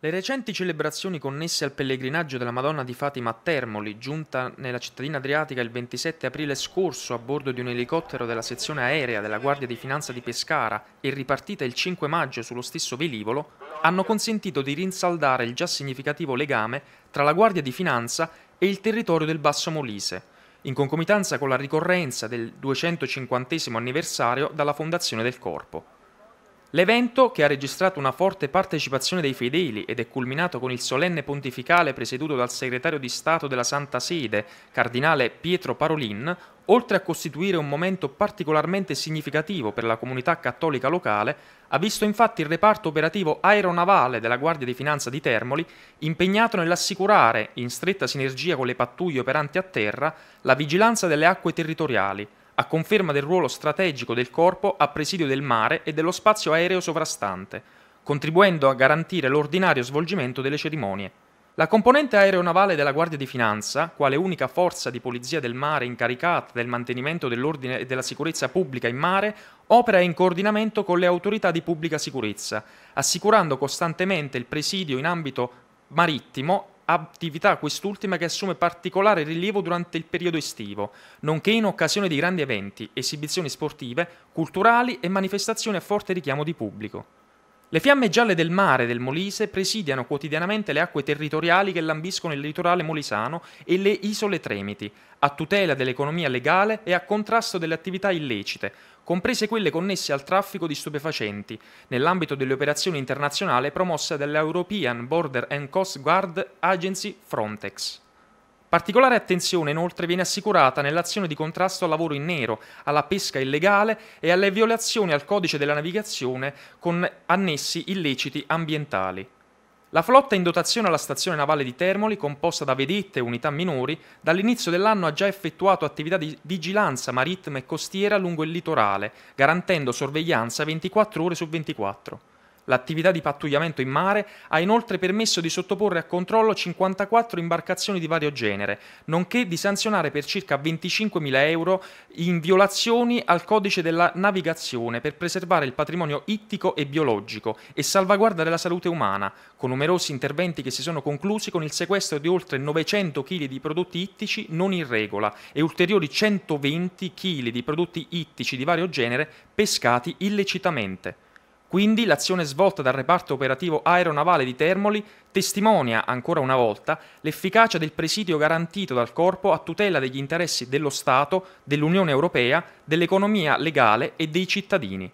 Le recenti celebrazioni connesse al pellegrinaggio della Madonna di Fatima a Termoli, giunta nella cittadina adriatica il 27 aprile scorso a bordo di un elicottero della sezione aerea della Guardia di Finanza di Pescara e ripartita il 5 maggio sullo stesso velivolo, hanno consentito di rinsaldare il già significativo legame tra la Guardia di Finanza e il territorio del Basso Molise, in concomitanza con la ricorrenza del 250 anniversario dalla fondazione del corpo. L'evento, che ha registrato una forte partecipazione dei fedeli ed è culminato con il solenne pontificale presieduto dal segretario di Stato della Santa Sede, cardinale Pietro Parolin, oltre a costituire un momento particolarmente significativo per la comunità cattolica locale, ha visto infatti il reparto operativo aeronavale della Guardia di Finanza di Termoli impegnato nell'assicurare, in stretta sinergia con le pattuglie operanti a terra, la vigilanza delle acque territoriali, a conferma del ruolo strategico del corpo a presidio del mare e dello spazio aereo sovrastante, contribuendo a garantire l'ordinario svolgimento delle cerimonie. La componente aeronavale della Guardia di Finanza, quale unica forza di polizia del mare incaricata del mantenimento dell'ordine e della sicurezza pubblica in mare, opera in coordinamento con le autorità di pubblica sicurezza, assicurando costantemente il presidio in ambito marittimo attività quest'ultima che assume particolare rilievo durante il periodo estivo, nonché in occasione di grandi eventi, esibizioni sportive, culturali e manifestazioni a forte richiamo di pubblico. Le fiamme gialle del mare del Molise presidiano quotidianamente le acque territoriali che lambiscono il litorale molisano e le isole Tremiti, a tutela dell'economia legale e a contrasto delle attività illecite, comprese quelle connesse al traffico di stupefacenti, nell'ambito delle operazioni internazionali promosse dall'European Border and Coast Guard Agency Frontex. Particolare attenzione inoltre viene assicurata nell'azione di contrasto al lavoro in nero, alla pesca illegale e alle violazioni al codice della navigazione con annessi illeciti ambientali. La flotta in dotazione alla stazione navale di Termoli, composta da vedette e unità minori, dall'inizio dell'anno ha già effettuato attività di vigilanza marittima e costiera lungo il litorale, garantendo sorveglianza 24 ore su 24. L'attività di pattugliamento in mare ha inoltre permesso di sottoporre a controllo 54 imbarcazioni di vario genere, nonché di sanzionare per circa 25.000 euro in violazioni al codice della navigazione per preservare il patrimonio ittico e biologico e salvaguardare la salute umana, con numerosi interventi che si sono conclusi con il sequestro di oltre 900 kg di prodotti ittici non in regola e ulteriori 120 kg di prodotti ittici di vario genere pescati illecitamente. Quindi l'azione svolta dal reparto operativo aeronavale di Termoli testimonia ancora una volta l'efficacia del presidio garantito dal corpo a tutela degli interessi dello Stato, dell'Unione Europea, dell'economia legale e dei cittadini.